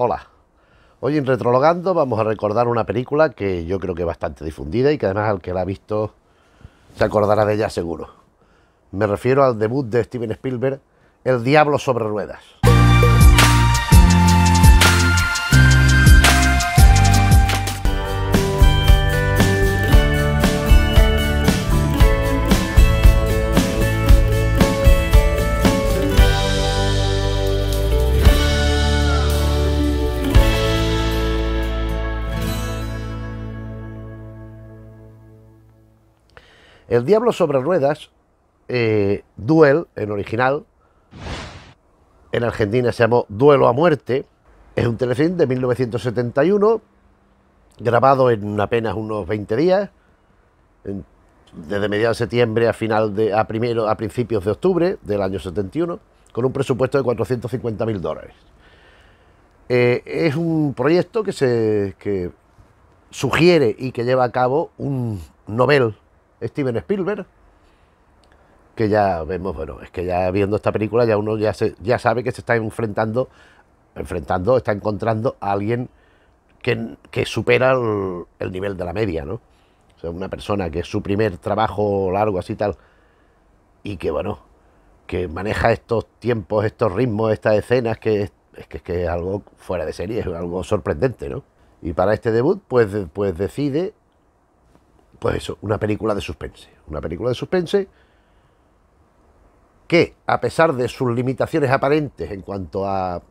Hola. Hoy en Retrologando vamos a recordar una película que yo creo que es bastante difundida y que además al que la ha visto se acordará de ella seguro. Me refiero al debut de Steven Spielberg, El Diablo sobre Ruedas. El Diablo sobre ruedas, eh, Duel en original, en Argentina se llamó Duelo a muerte, es un telefilm de 1971, grabado en apenas unos 20 días, desde mediados de septiembre a final de a primero a principios de octubre del año 71, con un presupuesto de 450 dólares. Eh, es un proyecto que se que sugiere y que lleva a cabo un novel Steven Spielberg, que ya vemos, bueno, es que ya viendo esta película ya uno ya, se, ya sabe que se está enfrentando, enfrentando, está encontrando a alguien que, que supera el, nivel de la media, ¿no? O sea, una persona que es su primer trabajo largo, así tal, y que, bueno, que maneja estos tiempos, estos ritmos, estas escenas, que es, es que, es que es algo fuera de serie, es algo sorprendente, ¿no? Y para este debut, pues, pues decide pues eso, una película de suspense. Una película de suspense que, a pesar de sus limitaciones aparentes en cuanto a,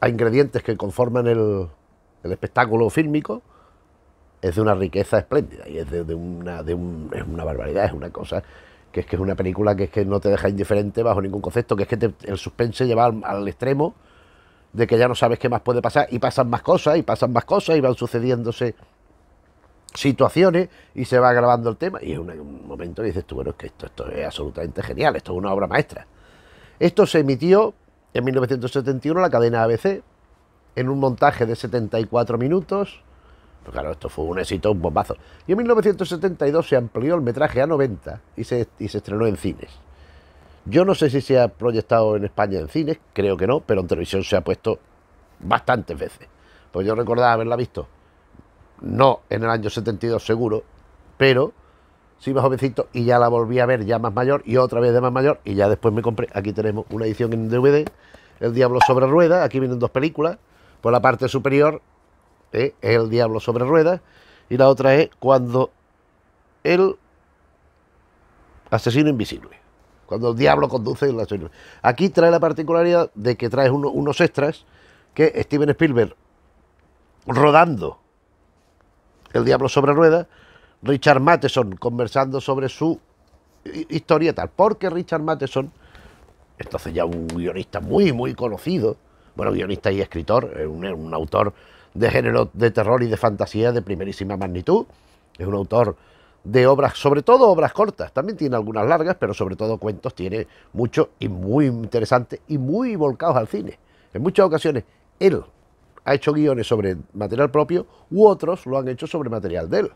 a ingredientes que conforman el, el, espectáculo fílmico, es de una riqueza espléndida y es de, una, de es una barbaridad, es una cosa que es que es una película que es que no te deja indiferente bajo ningún concepto, que es que el suspense lleva al extremo de que ya no sabes qué más puede pasar y pasan más cosas y pasan más cosas y van sucediéndose situaciones y se va grabando el tema. Y es un, momento dices tú, bueno, es que esto, esto es absolutamente genial, esto es una obra maestra. Esto se emitió en 1971 la cadena ABC, en un montaje de 74 minutos. Pero claro, esto fue un éxito, un bombazo. Y en 1972 se amplió el metraje a 90 y se, y se estrenó en cines. Yo no sé si se ha proyectado en España en cines, creo que no, pero en televisión se ha puesto bastantes veces. Pues yo recordaba haberla visto no en el año 72 seguro, pero sí más jovencito y ya la volví a ver ya más mayor y otra vez de más mayor y ya después me compré, aquí tenemos una edición en DVD, El Diablo sobre Ruedas, aquí vienen dos películas, por la parte superior eh, es El Diablo sobre Ruedas y la otra es Cuando el asesino invisible, cuando el diablo conduce el asesino. Aquí trae la particularidad de que trae unos extras que Steven Spielberg rodando el Diablo sobre Ruedas, Richard Matheson conversando sobre su historieta, porque Richard Matheson, entonces ya un guionista muy, muy conocido, bueno, guionista y escritor, eh, un, un autor de género de terror y de fantasía de primerísima magnitud, es un autor de obras, sobre todo obras cortas, también tiene algunas largas, pero sobre todo cuentos tiene mucho y muy interesante y muy volcados al cine. En muchas ocasiones, él ha hecho guiones sobre material propio u otros lo han hecho sobre material de él.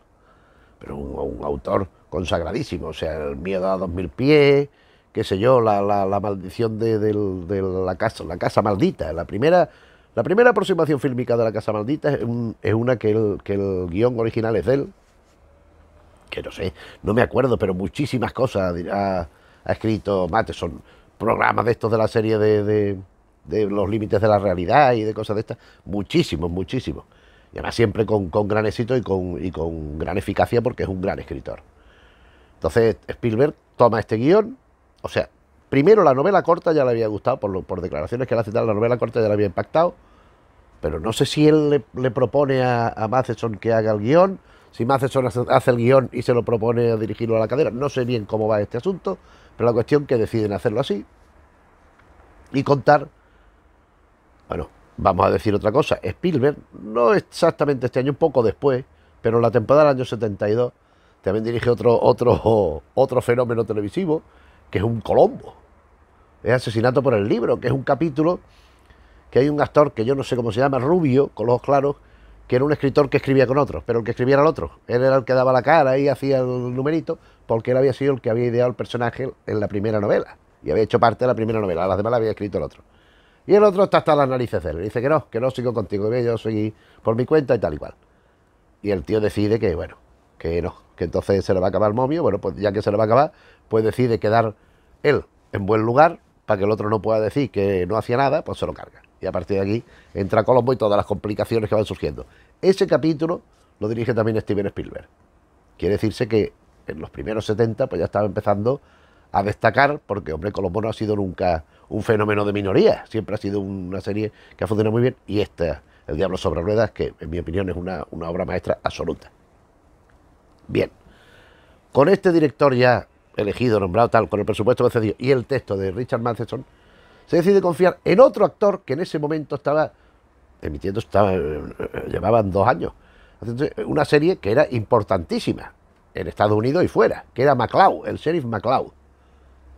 Pero un, autor consagradísimo, o sea, el miedo a dos mil pies, qué sé yo, la, maldición de, la, casa, la casa maldita. La primera, la primera aproximación fílmica de la casa maldita es, una que el, guión original es de él, que no sé, no me acuerdo, pero muchísimas cosas ha, ha escrito Mateson, programas de estos de la serie de de los límites de la realidad y de cosas de estas, muchísimos, muchísimos. Y además siempre con, gran éxito y con, gran eficacia porque es un gran escritor. Entonces Spielberg toma este guión, o sea, primero la novela corta ya le había gustado, por, por declaraciones que él hace tal, la novela corta ya le había impactado, pero no sé si él le, propone a, a, Matheson que haga el guión, si Matheson hace, el guión y se lo propone a dirigirlo a la cadera, no sé bien cómo va este asunto, pero la cuestión que deciden hacerlo así y contar bueno, vamos a decir otra cosa. Spielberg, no exactamente este año, un poco después, pero en la temporada del año 72, también dirige otro, otro, otro fenómeno televisivo, que es un Colombo. Es Asesinato por el Libro, que es un capítulo que hay un actor que yo no sé cómo se llama, rubio, con los ojos claros, que era un escritor que escribía con otros, pero el que escribía era el otro. Él era el que daba la cara y hacía el numerito, porque él había sido el que había ideado el personaje en la primera novela. Y había hecho parte de la primera novela, las demás la había escrito el otro. Y el otro está hasta las narices de él. dice que no, que no sigo contigo, que yo soy por mi cuenta y tal y cual. Y el tío decide que, bueno, que no, que entonces se le va a acabar el momio. Bueno, pues ya que se le va a acabar, pues decide quedar él en buen lugar para que el otro no pueda decir que no hacía nada, pues se lo carga. Y a partir de aquí entra Colombo y todas las complicaciones que van surgiendo. Ese capítulo lo dirige también Steven Spielberg. Quiere decirse que en los primeros 70 pues ya estaba empezando a destacar, porque hombre, Colombo no ha sido nunca un fenómeno de minoría, siempre ha sido una serie que ha funcionado muy bien y esta, El Diablo sobre Ruedas, que en mi opinión es una, obra maestra absoluta. Bien, con este director ya elegido, nombrado tal, con el presupuesto concedido y el texto de Richard Matheson, se decide confiar en otro actor que en ese momento estaba emitiendo, estaba, eh, eh, llevaban dos años, una serie que era importantísima en Estados Unidos y fuera, que era MacLeod, el sheriff MacLeod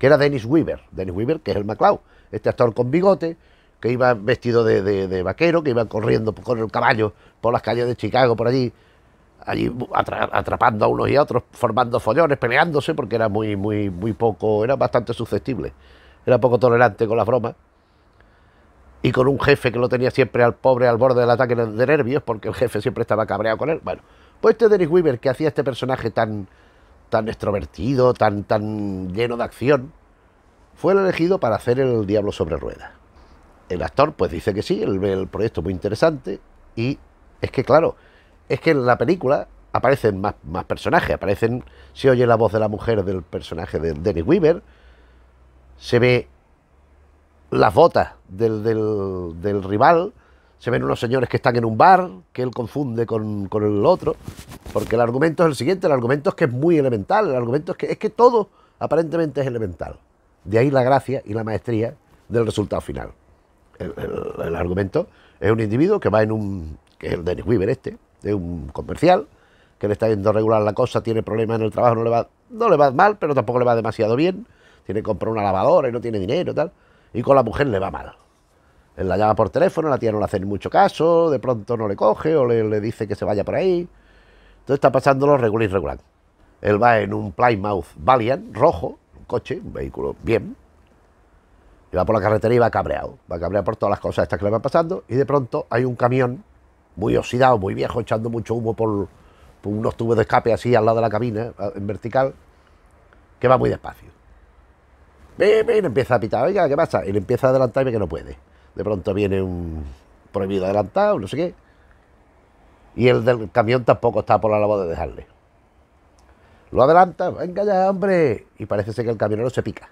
era Dennis Weaver, Dennis Weaver que es el MacLeod, este actor con bigote, que iba vestido de, vaquero, que iba corriendo con el caballo por las calles de Chicago, por allí, allí atrapando a unos y a otros, formando follones, peleándose, porque era muy, muy, muy poco, era bastante susceptible, era poco tolerante con las bromas. Y con un jefe que lo tenía siempre al pobre al borde del ataque de nervios, porque el jefe siempre estaba cabreado con él. Bueno, pues este Dennis Weaver que hacía este personaje tan, tan extrovertido, tan, tan lleno de acción, fue el elegido para hacer El Diablo sobre Ruedas. El actor pues dice que sí, él ve el proyecto muy interesante y es que claro, es que en la película aparecen más, más personajes, aparecen, se oye la voz de la mujer del personaje de Dennis Weaver, se ve las botas del, del, del rival, se ven unos señores que están en un bar, que él confunde con, con, el otro, porque el argumento es el siguiente, el argumento es que es muy elemental, el argumento es que, es que todo aparentemente es elemental. De ahí la gracia y la maestría del resultado final. El, argumento es un individuo que va en un, que es el Dennis Weaver este, es un comercial, que le está viendo regular la cosa, tiene problemas en el trabajo, no le va, no le va mal, pero tampoco le va demasiado bien, tiene que comprar una lavadora y no tiene dinero tal, y con la mujer le va mal la llama por teléfono, la tía no le hace mucho caso, de pronto no le coge o le, dice que se vaya por ahí. Entonces está pasándolo regular y regular. Él va en un Plymouth Valiant rojo, un coche, un vehículo bien. Y va por la carretera y va cabreado. Va cabreado por todas las cosas estas que le van pasando. Y de pronto hay un camión muy oxidado, muy viejo, echando mucho humo por, unos tubos de escape así al lado de la cabina, en vertical, que va muy despacio. Ven, ven, empieza a pitar, oiga, ¿qué pasa? Y le empieza a adelantarme que no puede de pronto viene un prohibido adelantado, no sé qué, y el del camión tampoco está por la labor de dejarle. Lo adelanta, venga ya, hombre, y parece ser que el camionero se pica,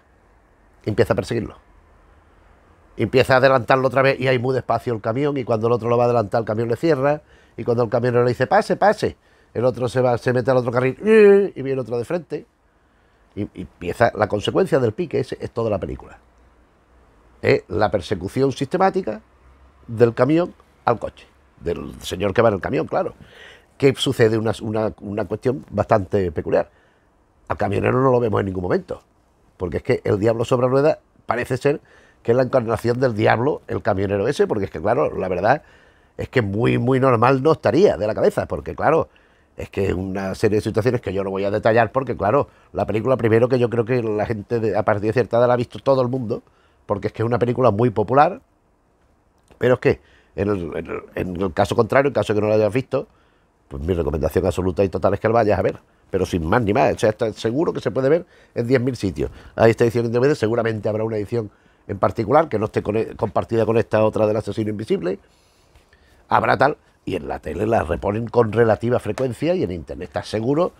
empieza a perseguirlo. empieza a adelantarlo otra vez y hay muy despacio el camión y cuando el otro lo va a adelantar el camión le cierra y cuando el camionero le dice pase, pase, el otro se va, se mete al otro carril y viene otro de frente y empieza la consecuencia del pique, es toda la película es la persecución sistemática del camión al coche, del señor que va en el camión, claro, que sucede una, cuestión bastante peculiar. Al camionero no lo vemos en ningún momento, porque es que el diablo sobre ruedas parece ser que es la encarnación del diablo el camionero ese, porque es que, claro, la verdad es que muy, muy normal no estaría de la cabeza, porque, claro, es que es una serie de situaciones que yo no voy a detallar, porque, claro, la película, primero que yo creo que la gente a partir de cierta edad la ha visto todo el mundo, porque es que es una película muy popular, pero es que en el, caso contrario, en caso que no la hayas visto, pues mi recomendación absoluta y total es que la vayas a ver, pero sin más ni más, o está seguro que se puede ver en 10.000 sitios. Hay esta edición DVD, seguramente habrá una edición en particular que no esté e, compartida con esta otra del asesino invisible, habrá tal, y en la tele la reponen con relativa frecuencia y en internet está seguro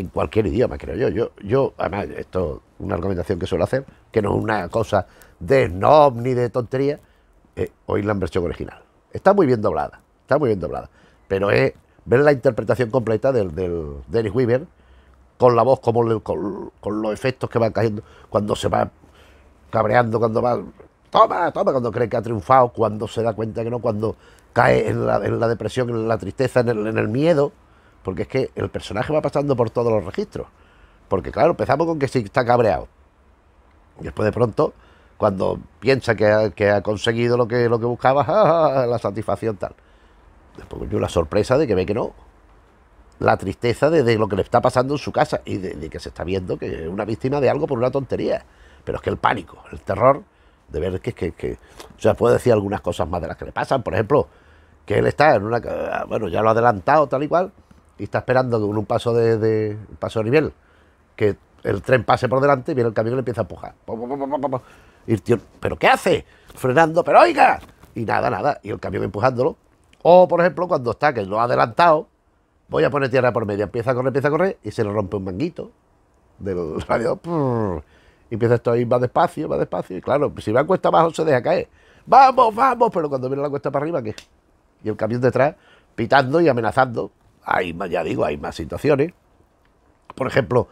en cualquier idioma, creo yo. Yo, yo además, esto es una argumentación que suelo hacer, que no es una cosa de snob ni de tontería, eh, oír la versión original. Está muy bien doblada, está muy bien doblada, pero es ver la interpretación completa del, del Dennis Weaver con la voz, como con, los efectos que van cayendo, cuando se va cabreando, cuando va, toma, toma, cuando cree que ha triunfado, cuando se da cuenta que no, cuando cae en la, en la depresión, en la tristeza, en el miedo. Porque es que el personaje va pasando por todos los registros. Porque claro, empezamos con que sí está cabreado. Y después de pronto, cuando piensa que ha, conseguido lo que, lo que buscaba, la satisfacción tal. Después yo la sorpresa de que ve que no. La tristeza de, lo que le está pasando en su casa y de, que se está viendo que es una víctima de algo por una tontería. Pero es que el pánico, el terror de ver que, que, que o sea, puede decir algunas cosas más de las que le pasan. Por ejemplo, que él está en una... Bueno, ya lo ha adelantado tal y cual y está esperando un, un paso de, paso nivel que el tren pase por delante y viene el camión y le empieza a empujar. Y tío, ¿pero qué hace? Frenando, pero oiga. Y nada, nada. Y el camión empujándolo. O, por ejemplo, cuando está, que lo ha adelantado, voy a poner tierra por medio. Empieza a correr, empieza a correr y se le rompe un manguito del radio. Y empieza esto ahí, va despacio, va despacio. Y claro, si va a cuesta abajo se deja caer. Vamos, vamos. Pero cuando viene la cuesta para arriba, ¿qué? Y el camión detrás pitando y amenazando. Hay, ya digo, hay más situaciones. Por ejemplo,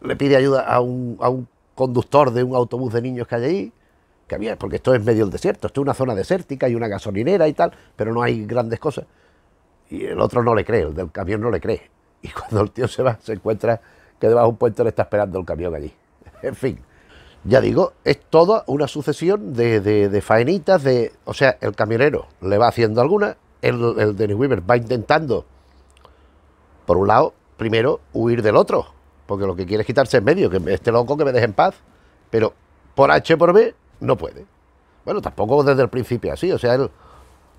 le pide ayuda a un, conductor de un autobús de niños que hay allí, que había, porque esto es medio del desierto, esto es una zona desértica y una gasolinera y tal, pero no hay grandes cosas. Y el otro no le cree, el del camión no le cree. Y cuando el tío se va, se encuentra que debajo de un puente le está esperando el camión allí. En fin, ya digo, es toda una sucesión de, faenitas, de, o sea, el camionero le va haciendo alguna, el, el de Weaver va intentando por un lado, primero, huir del otro, porque lo que quiere es quitarse en medio, que este loco que me deje en paz. Pero por H por B no puede. Bueno, tampoco desde el principio así, o sea, él,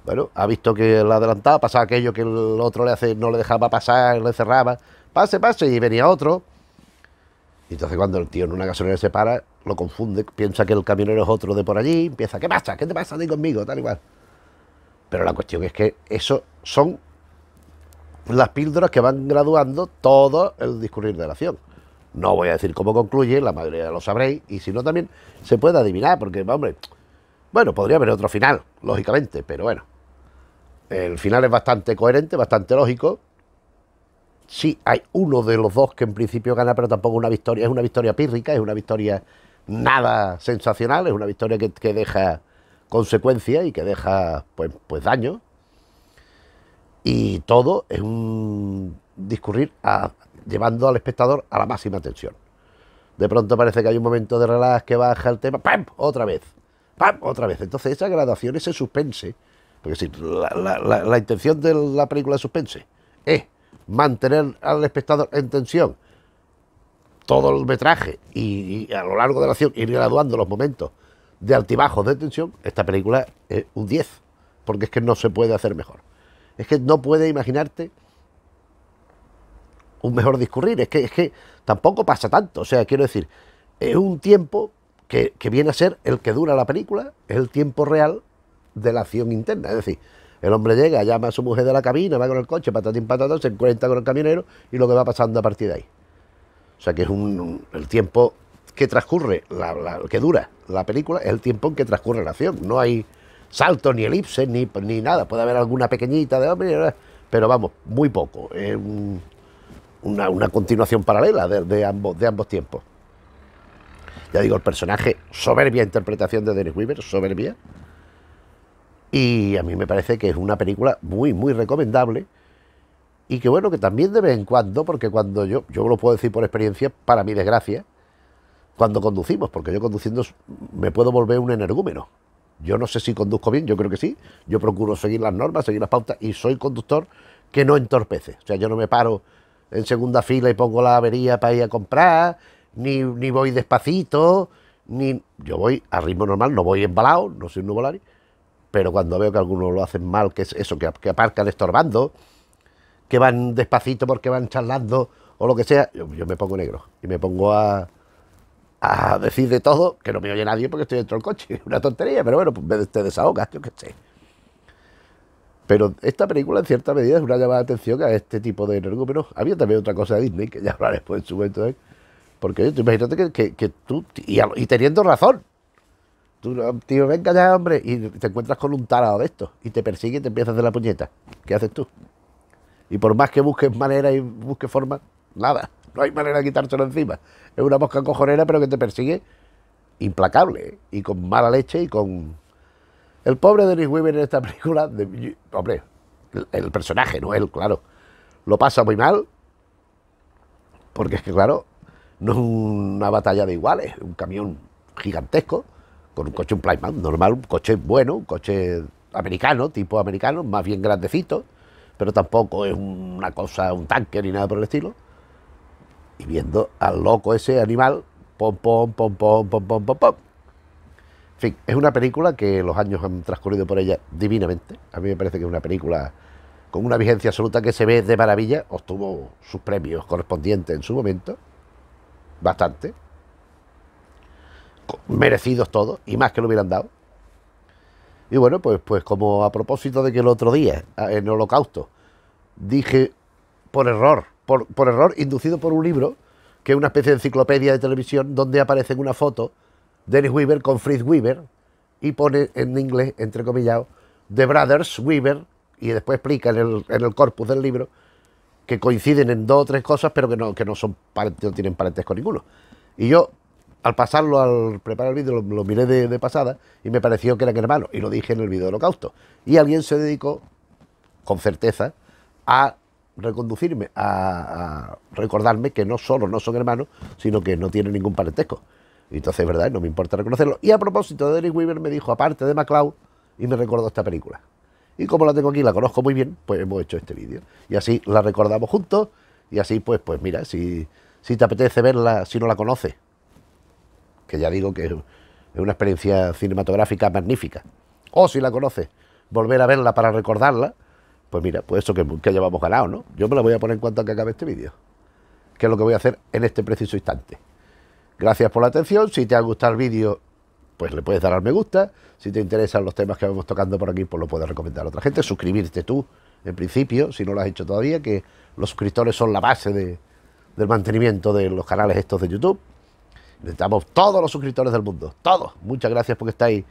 bueno, ha visto que el adelantaba pasaba aquello que el otro le hace, no le dejaba pasar, le cerraba, pase, pase, y venía otro. Y entonces cuando el tío en una gasolina se para, lo confunde, piensa que el camionero es otro de por allí, empieza, ¿qué pasa? ¿Qué te pasa? ti conmigo, tal igual. Pero la cuestión es que eso son pues, las píldoras que van graduando todo el discurrir de la acción. No voy a decir cómo concluye, la mayoría lo sabréis, y si no también se puede adivinar, porque, hombre, bueno, podría haber otro final, lógicamente, pero bueno. El final es bastante coherente, bastante lógico. Sí, hay uno de los dos que en principio gana, pero tampoco una victoria. Es una victoria pírrica, es una victoria nada sensacional, es una victoria que, deja consecuencias y que deja pues, pues daño y todo es un discurrir llevando al espectador a la máxima tensión. De pronto parece que hay un momento de relax que baja el tema, ¡pam! otra vez, ¡pam! otra vez. Entonces esa graduación, ese suspense, porque si la, intención de la película de suspense es mantener al espectador en tensión todo el metraje y, y a lo largo de la acción ir graduando los momentos de altibajos de tensión, esta película es un 10, porque es que no se puede hacer mejor. Es que no puede imaginarte un mejor discurrir. Es que, es que tampoco pasa tanto. O sea, quiero decir, es un tiempo que, viene a ser el que dura la película, es el tiempo real de la acción interna. Es decir, el hombre llega, llama a su mujer de la cabina, va con el coche, patatín patatón, se encuentra con el camionero y lo que va pasando a partir de ahí. O sea, que es un, el tiempo que transcurre, que dura la película, es el tiempo en que transcurre la acción. No hay salto ni elipse, ni, ni nada. Puede haber alguna pequeñita de hombre, pero vamos, muy poco. Es una, continuación paralela de, ambos, de ambos tiempos. Ya digo, el personaje, soberbia interpretación de Dennis Weaver, soberbia. Y a mí me parece que es una película muy, muy recomendable. Y que bueno, que también de vez en cuando, porque cuando yo, yo lo puedo decir por experiencia, para mi desgracia, cuando conducimos, porque yo conduciendo me puedo volver un energúmeno. Yo no sé si conduzco bien, yo creo que sí. Yo procuro seguir las normas, seguir las pautas y soy conductor que no entorpece. O sea, yo no me paro en segunda fila y pongo la avería para ir a comprar, ni, voy despacito, ni. Yo voy a ritmo normal, no voy embalado, no soy un nubolari, pero cuando veo que algunos lo hacen mal, que es eso, que, que aparcan estorbando, que van despacito porque van charlando o lo que sea, yo me pongo negro y me pongo a a decir de todo, que no me oye nadie porque estoy dentro del coche. Una tontería, pero bueno, pues te desahogas, yo qué sé. Pero esta película, en cierta medida, es una llamada de atención a este tipo de pero Había también otra cosa de Disney, que ya hablaré después en su momento. ¿eh? Porque tú imagínate que, tú, y, teniendo razón, tú, tío, venga ya, hombre, y te encuentras con un tarado de esto, y te persigue y te empiezas hacer la puñeta. ¿Qué haces tú? Y por más que busques manera y busques forma, nada. No hay manera de quitárselo encima. Es una mosca cojonera, pero que te persigue implacable ¿eh? y con mala leche y con. El pobre Denis Weaver en esta película, hombre, el, personaje, no él, claro, lo pasa muy mal, porque es que, claro, no es una batalla de iguales, un camión gigantesco con un coche, un Plymouth normal, un coche bueno, un coche americano, tipo americano, más bien grandecito, pero tampoco es una cosa, un tanque ni nada por el estilo viendo al loco ese animal, pom, pom, pom, pom, pom, pom, pom, En fin, es una película que los años han transcurrido por ella divinamente. A mí me parece que es una película con una vigencia absoluta que se ve de maravilla. Obtuvo sus premios correspondientes en su momento, bastante, merecidos todos, y más que lo hubieran dado. Y bueno, pues, pues como a propósito de que el otro día, en el Holocausto, dije por error por, error, inducido por un libro, que es una especie de enciclopedia de televisión, donde aparece una foto Dennis Weaver con Fritz Weaver y pone en inglés, entre comillas, The Brothers Weaver, y después explica en el, corpus del libro que coinciden en dos o tres cosas, pero que no, que no, son no tienen parentesco ninguno. Y yo, al pasarlo, al preparar el vídeo, lo, miré de, de, pasada y me pareció que eran hermanos, y lo dije en el vídeo de Holocausto. Y alguien se dedicó, con certeza, a reconducirme a, recordarme que no solo no son hermanos, sino que no tienen ningún parentesco. Y entonces verdad, no me importa reconocerlo. Y a propósito, Derek Weaver me dijo, aparte de MacLeod, y me recordó esta película. Y como la tengo aquí, la conozco muy bien, pues hemos hecho este vídeo. Y así la recordamos juntos, y así pues, pues mira, si, si te apetece verla, si no la conoces, que ya digo que es una experiencia cinematográfica magnífica. O si la conoces, volver a verla para recordarla, pues mira, pues eso que, que llevamos ganado, ¿no? Yo me la voy a poner en cuanto a que acabe este vídeo, que es lo que voy a hacer en este preciso instante. Gracias por la atención, si te ha gustado el vídeo, pues le puedes dar al me gusta, si te interesan los temas que vamos tocando por aquí, pues lo puedes recomendar a otra gente, suscribirte tú, en principio, si no lo has hecho todavía, que los suscriptores son la base de, del mantenimiento de los canales estos de YouTube. Necesitamos todos los suscriptores del mundo, todos. Muchas gracias porque estáis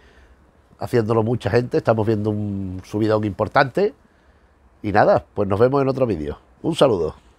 haciéndolo mucha gente, estamos viendo un subidón importante. Y nada, pues nos vemos en otro vídeo. Un saludo.